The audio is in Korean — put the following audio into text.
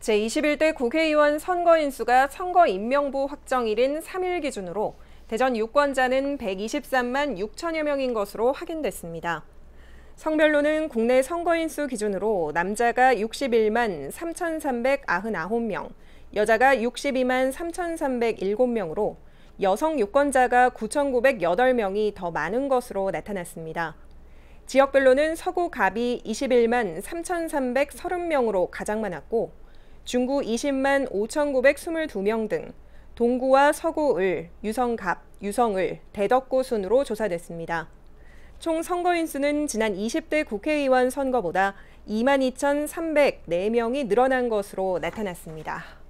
제21대 국회의원 선거 인수가 선거 임명부 확정일인 3일 기준으로 대전 유권자는 123만 6천여 명인 것으로 확인됐습니다. 성별로는 국내 선거인수 기준으로 남자가 61만 3,399명, 여자가 62만 3,307명으로 여성 유권자가 9,908명이 더 많은 것으로 나타났습니다. 지역별로는 서구 갑이 21만 3,330명으로 가장 많았고 중구 20만 5,922명 등 동구와 서구을, 유성갑, 유성을, 대덕구 순으로 조사됐습니다. 총 선거인 수는 지난 20대 국회의원 선거보다 22,304명이 늘어난 것으로 나타났습니다.